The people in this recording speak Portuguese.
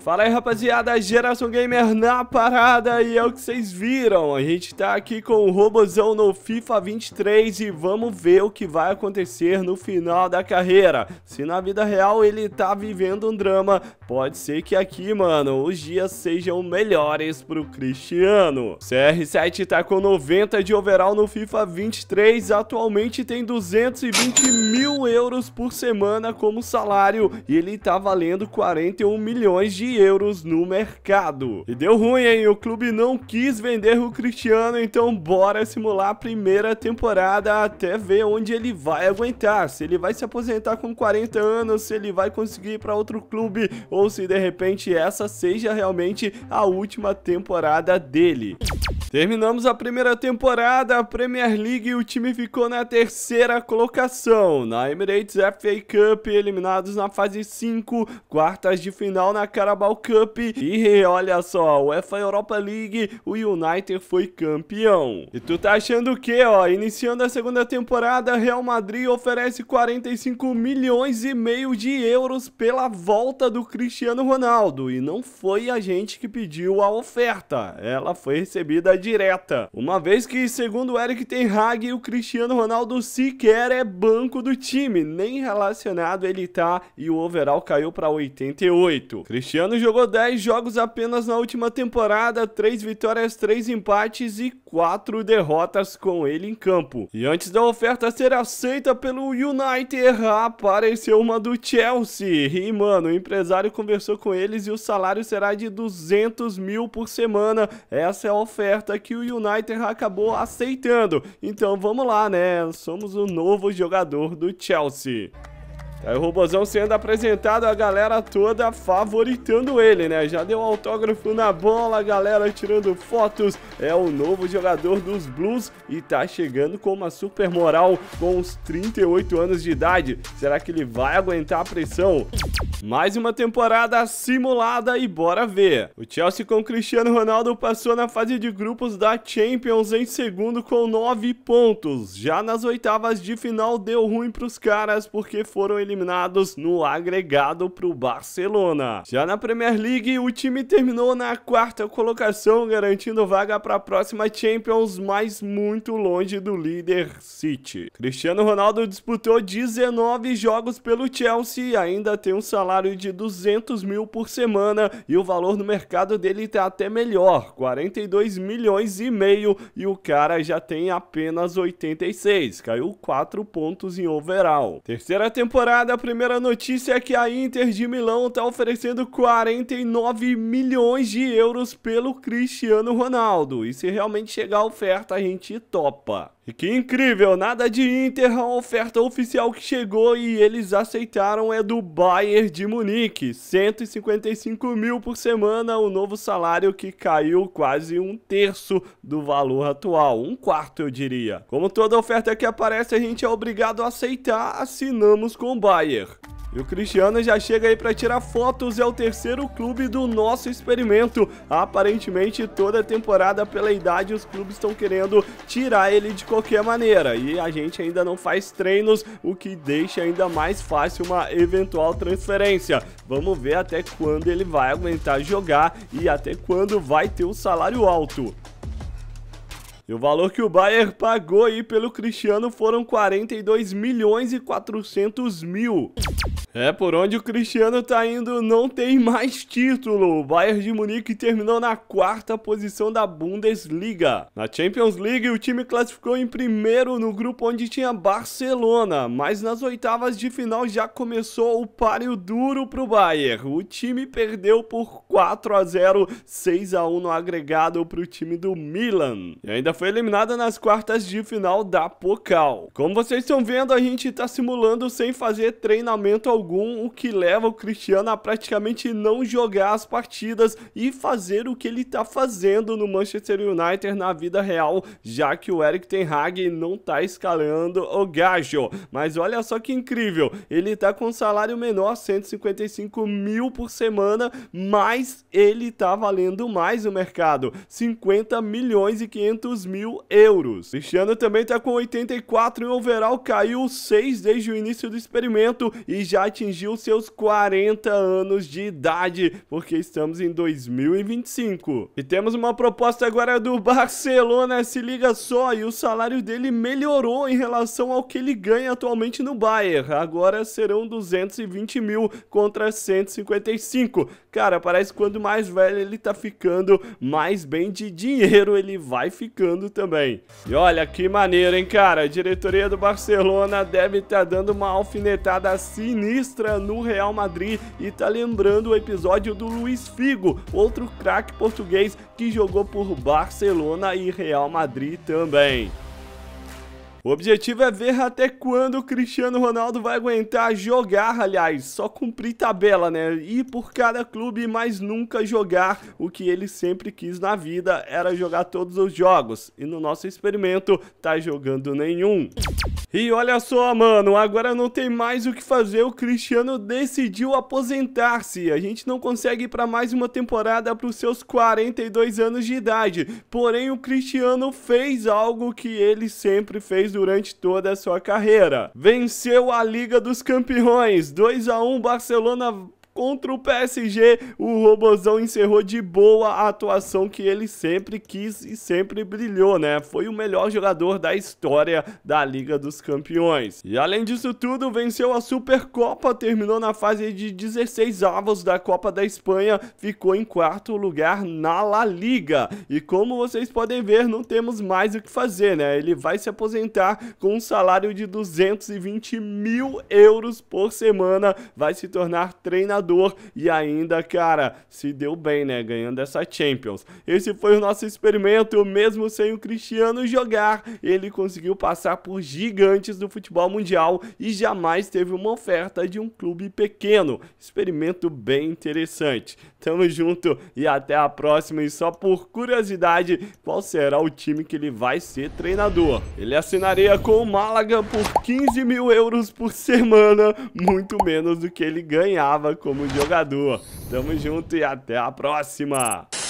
Fala aí, rapaziada, Geração Gamer na parada e é o que vocês viram. A gente tá aqui com o Robozão no FIFA 23 e vamos ver o que vai acontecer no final da carreira. Se na vida real ele tá vivendo um drama, pode ser que aqui, mano, os dias sejam melhores pro Cristiano. CR7 tá com 90 de overall no FIFA 23, atualmente tem 220 mil euros por semana como salário e ele tá valendo 41 milhões de de euros no mercado. E deu ruim, hein? O clube não quis vender o Cristiano, então bora simular a primeira temporada até ver onde ele vai aguentar. Se ele vai se aposentar com 40 anos, se ele vai conseguir ir para outro clube ou se de repente essa seja realmente a última temporada dele. Terminamos a primeira temporada, a Premier League e o time ficou na terceira colocação. Na Emirates FA Cup, eliminados na fase 5, quartas de final na casa Carabao Cup e olha só, UEFA Europa League, o United foi campeão. E tu tá achando o que, ó? Iniciando a segunda temporada, Real Madrid oferece 45 milhões e meio de euros pela volta do Cristiano Ronaldo. E não foi a gente que pediu a oferta, ela foi recebida direta. Uma vez que, segundo Eric Ten Hag, o Cristiano Ronaldo sequer é banco do time, nem relacionado ele tá e o overall caiu para 88. Cristiano ano jogou 10 jogos apenas na última temporada, 3 vitórias, 3 empates e 4 derrotas com ele em campo. E antes da oferta ser aceita pelo United, apareceu uma do Chelsea. E mano, o empresário conversou com eles e o salário será de 200 mil por semana. Essa é a oferta que o United acabou aceitando. Então vamos lá, né? Somos o novo jogador do Chelsea. Aí o Robozão sendo apresentado, a galera toda favoritando ele, né? Já deu autógrafo na bola, a galera tirando fotos. É o novo jogador dos Blues e tá chegando com uma super moral com os 38 anos de idade. Será que ele vai aguentar a pressão? Mais uma temporada simulada e bora ver. O Chelsea com Cristiano Ronaldo passou na fase de grupos da Champions em segundo com 9 pontos. Já nas oitavas de final deu ruim pros caras porque foram eliminados eliminados no agregado para o Barcelona. Já na Premier League, o time terminou na quarta colocação, garantindo vaga para a próxima Champions, mas muito longe do líder City. Cristiano Ronaldo disputou 19 jogos pelo Chelsea e ainda tem um salário de 200 mil por semana e o valor no mercado dele está até melhor, 42 milhões e meio e o cara já tem apenas 86, caiu 4 pontos em overall. Terceira temporada a primeira notícia é que a Inter de Milão está oferecendo 49 milhões de euros pelo Cristiano Ronaldo. E se realmente chegar a oferta, a gente topa. E que incrível, nada de Inter, a oferta oficial que chegou e eles aceitaram é do Bayern de Munique. 155 mil por semana, o novo salário que caiu quase um terço do valor atual, um quarto eu diria. Como toda oferta que aparece a gente é obrigado a aceitar, assinamos com o Bayern. E o Cristiano já chega aí para tirar fotos, é o terceiro clube do nosso experimento. Aparentemente, toda temporada, pela idade, os clubes estão querendo tirar ele de qualquer maneira. E a gente ainda não faz treinos, o que deixa ainda mais fácil uma eventual transferência. Vamos ver até quando ele vai aguentar jogar e até quando vai ter o um salário alto. E o valor que o Bayern pagou aí pelo Cristiano foram 42 milhões e 400 mil. É, por onde o Cristiano tá indo, não tem mais título. O Bayern de Munique terminou na quarta posição da Bundesliga. Na Champions League, o time classificou em primeiro no grupo onde tinha Barcelona, mas nas oitavas de final já começou o páreo duro pro Bayern. O time perdeu por 4 a 0, 6 a 1 no agregado pro time do Milan. E ainda foi eliminada nas quartas de final da Pocal. Como vocês estão vendo, a gente está simulando sem fazer treinamento algum, o que leva o Cristiano a praticamente não jogar as partidas e fazer o que ele está fazendo no Manchester United na vida real, já que o Eric Ten Hag não está escalando o gajo. Mas olha só que incrível, ele está com um salário menor, 155 mil por semana, mas ele está valendo mais no mercado, 50 milhões e 500 mil euros. Cristiano também está com 84 em overall, caiu 6 desde o início do experimento e já atingiu seus 40 anos de idade, porque estamos em 2025. E temos uma proposta agora do Barcelona, se liga só, e o salário dele melhorou em relação ao que ele ganha atualmente no Bayern. Agora serão 220 mil contra 155. Cara, parece que quando mais velho ele tá ficando, mais bem de dinheiro ele vai ficando também. E olha que maneiro, hein, cara? A diretoria do Barcelona deve estar tá dando uma alfinetada sinistra no Real Madrid e tá lembrando o episódio do Luiz Figo, outro craque português que jogou por Barcelona e Real Madrid também. O objetivo é ver até quando o Cristiano Ronaldo vai aguentar jogar, aliás, só cumprir tabela, né? Ir por cada clube, mas nunca jogar o que ele sempre quis na vida, era jogar todos os jogos. E no nosso experimento, tá jogando nenhum. E olha só, mano, agora não tem mais o que fazer, o Cristiano decidiu aposentar-se. A gente não consegue ir para mais uma temporada para os seus 42 anos de idade. Porém, o Cristiano fez algo que ele sempre fez durante toda a sua carreira. Venceu a Liga dos Campeões, 2 a 1 Barcelona Contra o PSG, o Robozão encerrou de boa a atuação que ele sempre quis e sempre brilhou, né? Foi o melhor jogador da história da Liga dos Campeões. E além disso tudo, venceu a Supercopa, terminou na fase de 16 avos da Copa da Espanha, ficou em quarto lugar na La Liga. E como vocês podem ver, não temos mais o que fazer, né? Ele vai se aposentar com um salário de 220 mil euros por semana, vai se tornar treinador treinador e ainda, cara, se deu bem, né, ganhando essa Champions. Esse foi o nosso experimento, mesmo sem o Cristiano jogar, ele conseguiu passar por gigantes do futebol mundial e jamais teve uma oferta de um clube pequeno. Experimento bem interessante. Tamo junto e até a próxima. E só por curiosidade, qual será o time que ele vai ser treinador? Ele assinaria com o Málaga por 15 mil euros por semana, muito menos do que ele ganhava como jogador. Tamo junto e até a próxima!